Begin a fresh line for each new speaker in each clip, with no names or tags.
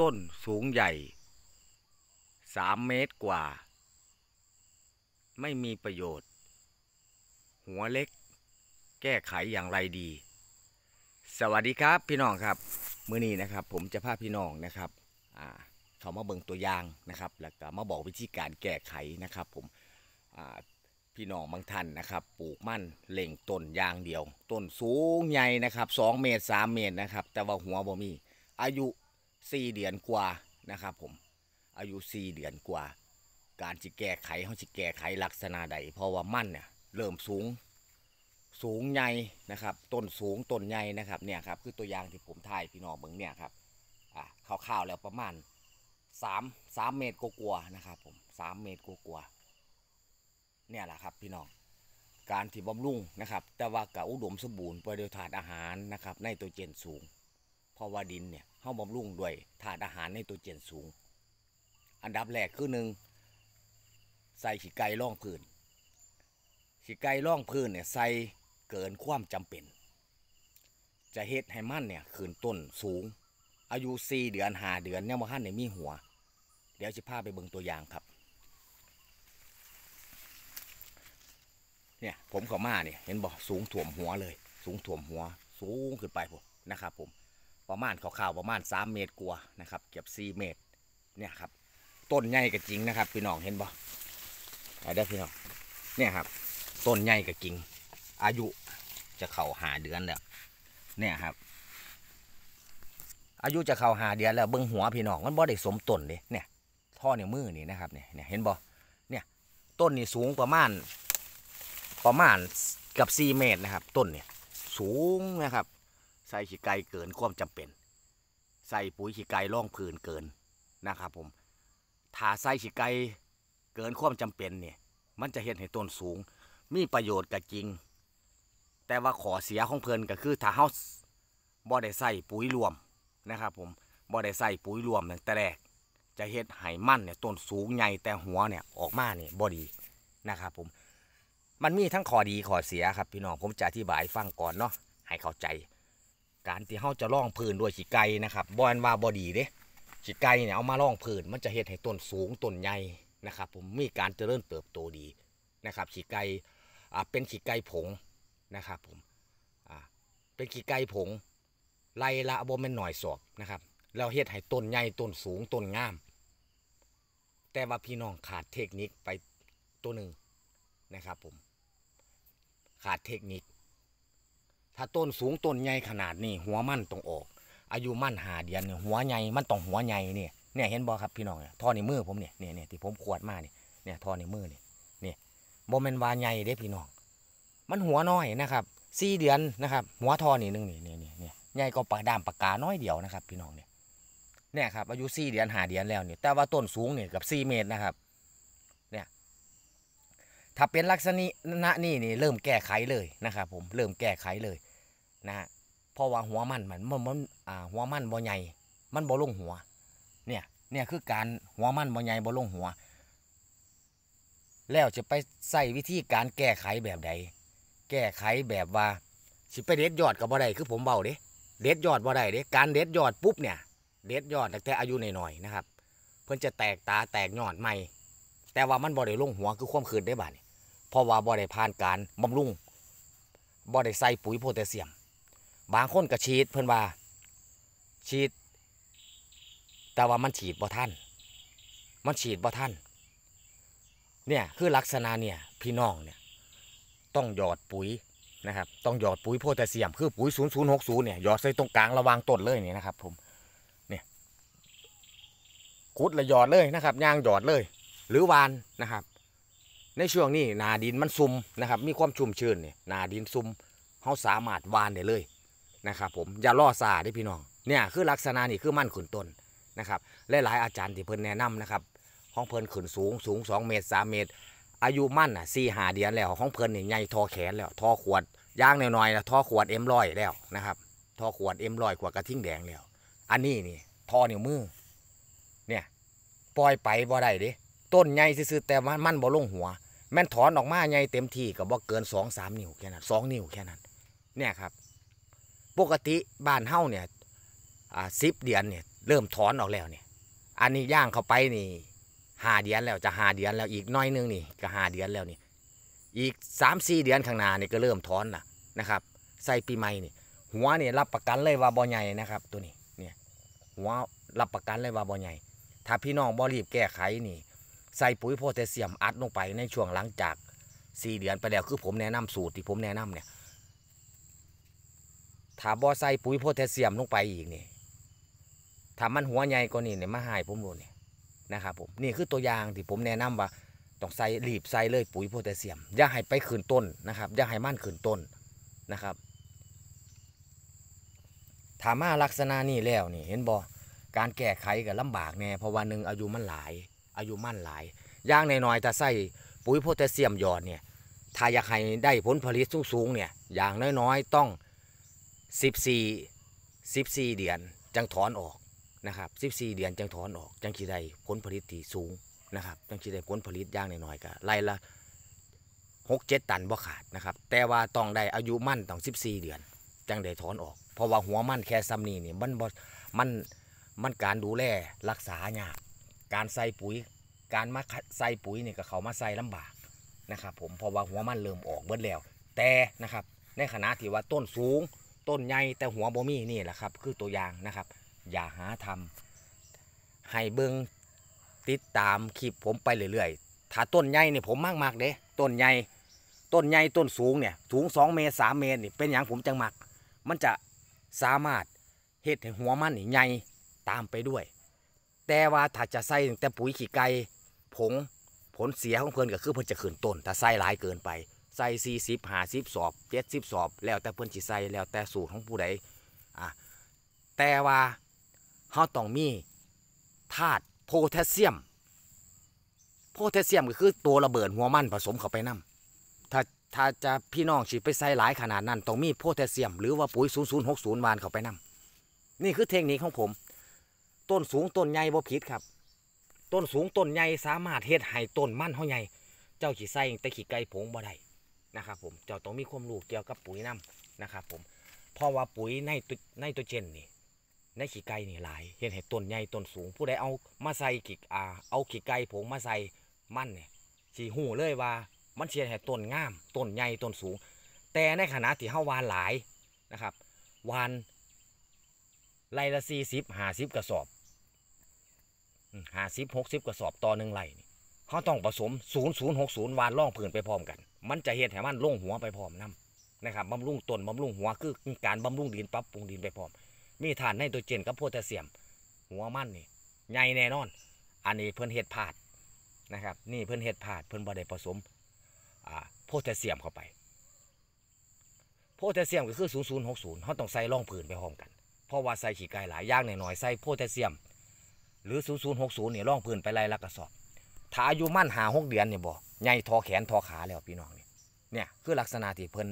ต้นสูงใหญ่สามเมตรกว่า ไม่มีประโยชน์ หัวเล็กแก้ไขอย่างไรดี สวัสดีครับพี่น้องครับมือนี้นะครับผมจะพาพี่น้องนะครับ เขามาเบิ่งตัวอย่างนะครับ แล้วก็มาบอกวิธีการแก้ไขนะครับผมพี่น้องบางท่านนะครับ ปลูกมั่นเล่งต้นยางเดียว ต้นสูงใหญ่นะครับสองเมตรสามเมตรนะครับ แต่ว่าหัวบ่มี อายุสี่เดือนกว่านะครับผมอายุสี่เดือนกว่า การจิแก้ไขเขาจิแก้ไขลักษณะใด เพราะว่ามันเนี่ยเริ่มสูงสูงใหญ่นะครับ ต้นสูง ต้นใหญ่นะครับเนี่ยครับ คือตัวอย่างที่ผมถ่ายพี่น้องเมืองเนี่ยครับอ่าข่าวๆแล้วประมาณสามสามเมตรกว่านะครับผมสามเมตรกว่าเนี่ยแหละครับพี่น้อง การที่บำรุงนะครับ แต่ว่ากบอุดมสมบูรณ์ไปด้วยถาดอาหารนะครับในตัวเจนสูง เพราะว่าดินเนี่ยเฮาบำรุงด้วยธาตุอาหารในตัวเจนสูง อันดับแรกคือหนึ่งใส่ขี้ไก่ล่องพื้นขี้ไก่ล่องพื้นเนี่ยใส่เกินความจำเป็น จะเฮ็ดให้มันเนี่ยขืนต้นสูงอายุสี่เดือนหาเดือนเนี่ยมาหั่นเนี่ยมีหัว เดี๋ยวจะพาไปเบิ่งตัวอย่างครับเนี่ยผมเข้ามาเนี่ยเห็นบอกสูงถ่วมหัวเลย สูงถ่วมหัวสูงขึ้นไปผมนะครับผมประมาณข่าวๆประมาณ3เมตรกว่านะครับ เกือบ4เมตร เนี่ยครับ ต้นใหญ่กับจริงนะครับ พี่น้องเห็นบ่ได้พี่น้องเนี่ยครับ ต้นใหญ่กับจริง อายุจะเข่าหาเดือนแล้วเนี่ยครับ อายุจะเข่าหาเดือนแล้วเบื้องหัวพี่น้องมันบ่ได้สมต้นเลยเนี่ยท่อเนี่ยมือนี่นะครับเนี่ยเนี่ยเห็นบ่เนี่ย ต้นนี่สูงประมาณประมาณกับ4เมตรนะครับ ต้นเนี่ย สูงนะครับใส่ขี้ไก่เกินความจำเป็น ใส่ปุ๋ยขี้ไก่ร่องพื้นเกินนะครับผมถ้าใส่ขี้ไก่เกินความจำเป็นเนี่ยมันจะเห็นให้ต้นสูง มีประโยชน์กับจริง แต่ว่าขอเสียของเพลินก็คือถ้าเฮาบ่ได้ใส่ปุ๋ยรวมนะครับผมบ่ได้ใส่ปุ๋ยรวมแต่แรกจะเฮ็ดไห้มันเนี่ยต้นสูงใหญ่แต่หัวเนี่ยออกมาเนี่ยบ่ดีนะครับผม มันมีทั้งข้อดีข้อเสียครับ พี่น้องผมจะอธิบายฟังก่อนเนาะให้เข้าใจการที่เขาจะล่องพื้นด้วยฉีไก่นะครับบอนว่าบอดีเด้ฉีไก่เนี่ยเอามาล่องพื้นมันจะเห็ดให้ต้นสูงต้นใหญ่นะครับผมมีการเจริญเติบโตดีนะครับฉีไก่เป็นฉีไก่ผงนะครับผมเป็นฉีไก่ผงไล่ละบอม่นหน่อยสอบนะครับเราเห็ดให้ต้นใหญ่ต้นสูงต้นงาม แต่ว่าพี่น้องขาดเทคนิคไปตัวหนึ่งนะครับผมขาดเทคนิคถ้าต้นสูงต้นใหญ่ขนาดนี้หัวมันต้องออก อายุมันหาเดือนเนี่ยหัวใหญ่มันต้องหัวใหญ่เนี่ยเนี่ยเห็นบอครับพี่น้องเนี่ยท่อในมือผมเนี่ยเนี่ยเนี่ยที่ผมขวดมาเนี่ยเนี่ยท่อในมือเนี่ยเนี่ยบอมันวาใหญ่เด้พี่น้อง มันหัวน้อยนะครับสี่เดือนนะครับ หัวท่อนี่นึงนี่เนี่ยเนี่ยใหญ่ก็ปลาดามปากกาน้อยเดียวนะครับ พี่น้องเนี่ย เนี่ยครับอายุสี่เดือนหาเดือนแล้วเนี่ยแต่ว่าต้นสูงเนี่ยกับสี่เมตรนะครับถ้าเป็นลักษณะนี่นี่เริ่มแก้ไขเลยนะครับผมเริ่มแก้ไขเลยนะฮะเพราะว่าหัวมันมันมันอ่าหัวมันบ่ใหญ่มันบ่ลงหัวเนี่ยเนี่ยคือการหัวมันบ่ใหญ่บ่ลงหัว แล้วจะไปใส่วิธีการแก้ไขแบบใดแก้ไขแบบว่าสิไปเด็ดยอดกับบ่ได้คือผมเบาเด้เด็ดยอดบ่ได้เด้การเด็ดยอดปุ๊บเนี่ยเด็ดยอดตั้งแต่อายุหน่อยๆนะครับเพื่อนจะแตกตาแตกยอดใหม่ แต่ว่ามันบ่ได้ลงหัวคือความคืนได้บ้านเพราะว่าบ่ได้ผ่านการบำรุงบ่ได้ใส่ปุ๋ยโพแทสเซียมบางคนก็ฉีดเพิ่นว่าฉีดแต่ว่ามันฉีดบ่ท่านมันฉีดบ่ท่านเนี่ยคือลักษณะเนี่ยพี่น้องเนี่ยต้องหยอดปุ๋ยนะครับต้องหยอดปุ๋ยโพแทสเซียมคือปุ๋ย0060เนี่ยหยอดใส่ตรงกลางระวางต้นเลยนี่นะครับ ผมเนี่ยขุดและหยอดเลยนะครับย่างหยอดเลย หรือวานนะครับในช่วงนี้นาดินมันซุ่มนะครับมีความชุ่มชื้นเนี่ยนาดินซุ่มเขาสามารถวานได้เลยนะครับผมอย่าล่อซาได้พี่น้องเนี่ยคือลักษณะนี่คือมั่นขุนต้นนะครับลหลายๆอาจารย์ที่เพิ่นแนะนำนะครับของเพิ่นขุนสูง สูง 2 เมตร 3 เมตร อายุมั่นอ่ะสี่หาเดือนแล้ว ของเพิ่นนี่ใหญ่ทอแขนแล้วทอขวดย่างหน่อยๆนะทอขวดเอ็มร้อยแล้วนะครับทอขวดเอ็มร้อยกว่ากระทิ่งแดงแล้ว อันนี้นี่ทอเนียวมือเนี่ยปล่อยไปบ่ได้ดิต้นใหญ่ซื่อแต่มันมันบ่ลงหัวแม่นถอนออกมาใหญ่เต็มที่ก็บ่เกินสองสามนิ้วแค่นั้นสองนิ้วแค่นั้นเนี่ยครับ ปกติบ้านเฮ้าเนี่ยสิบเดือนเนี่ยเริ่มถอนออกแล้วเนี่ยอันนี้ย่างเข้าไปนี่หาเดือนแล้วจะหาเดือนแล้วอีกน้อยนึงนี่ก็หาเดือนแล้วนี่อีกสามสี่เดือนข้างหน้านี่ก็เริ่มถอนนะนะครับ ใส่ปีใหม่นี่หัวเนี่ยรับประกันเลยว่าบ่ใหญ่นะครับตัวนี้เนี่ยหัวรับประกันเลยว่าบ่ใหญ่ถ้าพี่น้องบ่รีบแก้ไขนี่ใส่ปุ๋ยโพแทสเซียมอัดลงไปในช่วงหลังจากสี่เดือนไปแล้วคือผมแนะนำสูตรที่ผมแนะนำเนี่ยถ้าบอใส่ปุ๋ยโพแทสเซียมลงไปอีกนี่ถ้ามันหัวใหญ่กว่านี้เนี่ยมาหายผมเลยเนี่ยนะครับผมนี่คือตัวอย่างที่ผมแนะนำว่าต้องใส่รีบใส่เลยปุ๋ยโพแทสเซียมอย่าให้ไปขืนต้นนะครับอย่าให้มันขืนต้นนะครับถามาลักษณะนี้แล้วนี่เห็นบอการแก้ไขกับลำบากแน่เพราะว่าหนึ่งอายุมันหลายอายุมั่นหลายย่างในน้อยแต่ใส่ปุ๋ยโพแทสเซียมหยอดเนี่ยถ้าอยากให้ได้ผลผลิตสูงๆเนี่ยอย่างน้อยๆต้อง 14 14 เดือนจังถอนออกนะครับ14 เดือนจังถอนออก จังขีได้ผลผลิตที่สูงนะครับ จังขีได้ผลผลิตย่างในน้อยก็ไล่ละหกเจ็ดตันบ่ขาดนะครับ แต่ว่าต้องได้อายุมั่นต้อง14 เดือน จังได้ถอนออกเพราะว่าหัวมั่นแค่ซ้ำนี้เนี่ยมันมันมันการดูแลรักษายากการใส่ปุ๋ย การมาใส่ปุ๋ยเนี่ยก็เขามาใส่ลำบากนะครับ ผม เพราะว่าหัวมันเริ่มออกเบิดแล้ว แต่นะครับ ในขณะที่ว่าต้นสูง ต้นใหญ่แต่หัวบ่มีนี่แหละครับ คือตัวอย่างนะครับ อย่าหาทำให้เบิ้งติดตามคลิปผมไปเรื่อย ๆ ถ้าต้นใหญ่เนี่ยผมมากมากเด้ต้นใหญ่ ต้นใหญ่ต้นสูงเนี่ย สูง 2 เมตรมเมตรนี่เป็นอย่างผมจังมัก มันจะสามารถเห็ดให้หัวมันใหญ่ตามไปด้วยแต่ว่าถ้าจะใส่แต่ปุ๋ยขี้ไก่ผงผลเสียของเพื่อนก็คือเพิ่นจะขืนต้น ถ้าใส่หลายเกินไป ใส่สี่สิบห้าสิบสอบเจ็ดสิบสอบแล้วแต่เพื่อนจีใส่แล้วแต่สูตรของผู้ใดอ่ะแต่ว่าเฮาต้องมีธาตุโพแทสเซียมโพแทสเซียม ก็คือตัวระเบิดหัวมันผสมเข้าไปน่าถ้าถ้าจะพี่น้องฉีดไปใส่หลายขนาดนั้นต้องมีโพแทสเซียมหรือว่าปุ๋ย0060วานเข้าไปน่านี่คือเทคนิคของผมต้นสูงต้นใหญ่บ่ผิดครับ ต้นสูงต้นใหญ่สามารถเฮ็ดให้ต้นมั่นเฮาใหญ่ เจ้าขี้ไส้แต่ขี้ไก่ผงบ่ได้นะครับ ผม เจ้าต้องมีความรู้เกี่ยวกับปุ๋ยน้ำนะครับผม เพราะว่าปุ๋ยในในตัวเจนนี่ ในขี้ไก่นี่หลาย เห็นให้ต้นใหญ่ต้นสูง ผู้ใดเอามาใส่ขี้อาเอาขี้ไก่ผงมาใส่มันเนี่ยสีหูเลยว่ามันเชียให้ต้นงามต้นใหญ่ต้นสูง แต่ในขณะที่เฮาวานหลายนะครับวานไร่ละสี่สิบห้าสิบกระสอบห้าสิบหกสิบกระสอบต่อหนึ่งไร่เขาต้องผสมศูนย์ศูนย์หกศูนย์วานล่องผืนไปพร้อมกัน มันจะเห็ดให้มันล่งหัวไปพร้อมน้ำนะครับบำรุงต้นบำรุงหัวคือการบำรุงดินปรับปรุงดินไปพร้อม มีฐานในตัวเจนกับโพแทสเซียมหัวมันนี่ ใหญ่แน่นอน อันนี้เพิ่นเห็ดผาดนะครับ นี่เพิ่นเห็ดผาดเพิ่นบ่ได้ผสมโพแทสเซียมเข้าไป โพแทสเซียมก็คือศศศููนนยย์์หกูนย์เขาต้องใส่ร่องผืนไปพร้อมกันพราะว่าใส่ขี้ไก่หลายอย่างหน่อยๆใส่โพแทสเซียม หรือ0นย์เนี่ยร่องพื้นไปไล่ละกระสอบถ้าอายุมั่นหาหกเดือนเนี่ยบ่ใหญ่ทอแขนทอขาแล้วพี่น้องเนี่ยเนี่ยคือลักษณะที่เพิ่น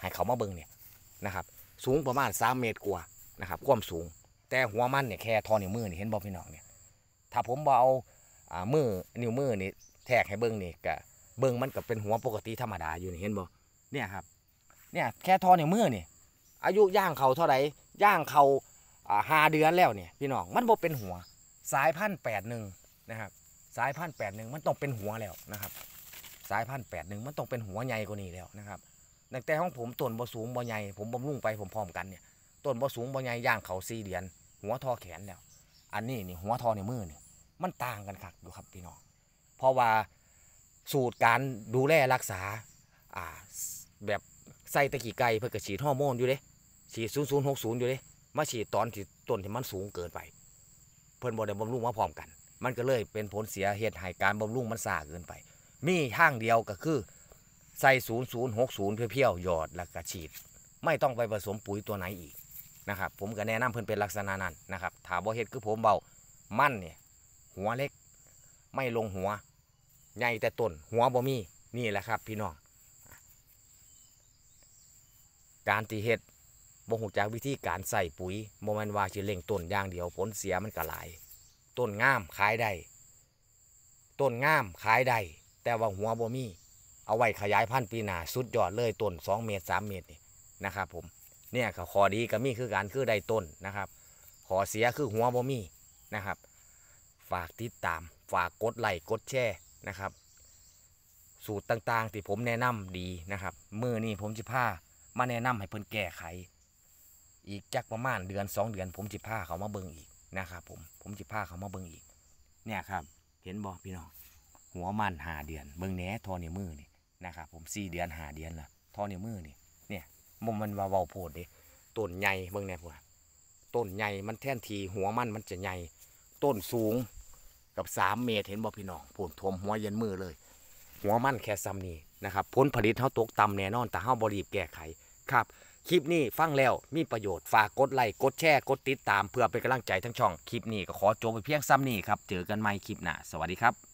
ให้เขามาเบิ่งเนี่ยนะครับสูงประมาณ 3 เมตรกว่านะครับความสูงแต่หัวมันเนี่ยแค่ทอนิ้วมือนี่เห็นบ่พี่น้องเนี่ยถ้าผมบอเอามือนิ้วมือนี่แทกให้เบิ่งนี่ก็เบิ่งมันก็เป็นหัวปกติธรรมดาอยู่นี่เห็นบ่เนี่ยครับเนี่ยแค่ทอนิ้วมือนี่อายุย่างเขาเท่าไหร่ย่างเขาหาเดือนแล้วเนี่ยพี่น้องมันบ่เป็นหัวสายพันธุ์แปดหนึ่งนะครับสายพันธุ์แปดหนึ่งมันต้องเป็นหัวแล้วนะครับสายพันธุ์แปดหนึ่งมันต้องเป็นหัวใหญ่กว่านี้แล้วนะครับแต่ของผมต้นบ่สูงบ่ใหญ่ผมบำรุงไปผมพร้อมกันเนี่ยต้นบ่สูงบ่ใหญ่ย่างเขาสี่เดือน หัวทอแขนแล้วอันนี้นี่หัวทอในมือนี่มันต่างกันคักอยู่ครับพี่น้อง เพราะว่าสูตรการดูแลรักษาแบบใส่ตะกี้ไก่เพื่อกระฉีดฮอร์โมนอยู่เลยฉีดศูนย์ศูนย์หกศูนย์อยู่เลยมาฉีดตอนที่ต้นที่มันสูงเกินไป เพิ่นบอกเดี๋ยวบำรุงมาพร้อมกัน มันก็เลยเป็นผลเสียเหตุหายการบำรุงมันซาเกินไป มีห้างเดียวก็คือใส่ศูนย์ศูนย์หกศูนย์เพียวๆหยอดแล้วก็ฉีด ไม่ต้องไปผสมปุ๋ยตัวไหนอีกนะครับ ผมก็แนะนำเพิ่นเป็นลักษณะนั้นนะครับถามว่าเหตุคือผมเบามั่นเนี่ยหัวเล็กไม่ลงหัวใหญ่แต่ต้นหัวบ่มีนี่แหละครับ พี่น้องการตีเห็ดบ่หูจากวิธีการใส่ปุ๋ยโมเมนว่าสิเล่งต้นอย่างเดียวผลเสียมันก็หลาย ต้นงามขายได้ต้นงามขายได้แต่ว่าหัวบ่มี เอาไว้ขยายพันธุ์ปีหนาสุดยอดเลยต้น2 เมตร 3 เมตรนี่นะครับผมเนี่ยข้อดีก็มีคือการคือได้ต้นนะครับขอเสียคือหัวบ่มีนะครับ ฝากติดตามฝากกดไลค์กดแชร์นะครับ สูตรต่างๆ ที่ผมแนะนำดีนะครับมือนี้ผมจะพามาแนะนำให้เพิ่นแก้ไขอีกจักประมาณเดือนสองเดือนผมจิผ้าเขามาเบิ้งอีกนะครับผมผมจิผ้าเขามาเบิ้งอีกเนี่ยครับเห็นบอพี่น้อง หัวมันหาเดือนเบิ้งแหนทอนี่มือนี่นะครับ ผมสี่เดือนหาเดือนละทอนี่มือนี่เนี่ยมันมันวาวาโพดเด้ต้นใหญ่เบิ้งแหนพวกต้นใหญ่มันแท่นที หัวมันมันจะใหญ่ต้นสูงกับสามเมตรเห็นบกพี่น้องผมทวมหัวเย็นมือเลย หัวมันแค่ซ้ำนี้นะครับ ผลผลิตเท่าตกต่ำแน่นอนแต่เท่าบริบแก้ไขครับคลิปนี้ ฟังแล้วมีประโยชน์ฝากกดไลค์กดแชร์ กดติดตามเพื่อเป็นกำลังใจทั้งช่อง คลิปนี้ ก็ขอจบไปเพียงซ้ำนี้ครับ เจอกันใหม่คลิปหน้าสวัสดีครับ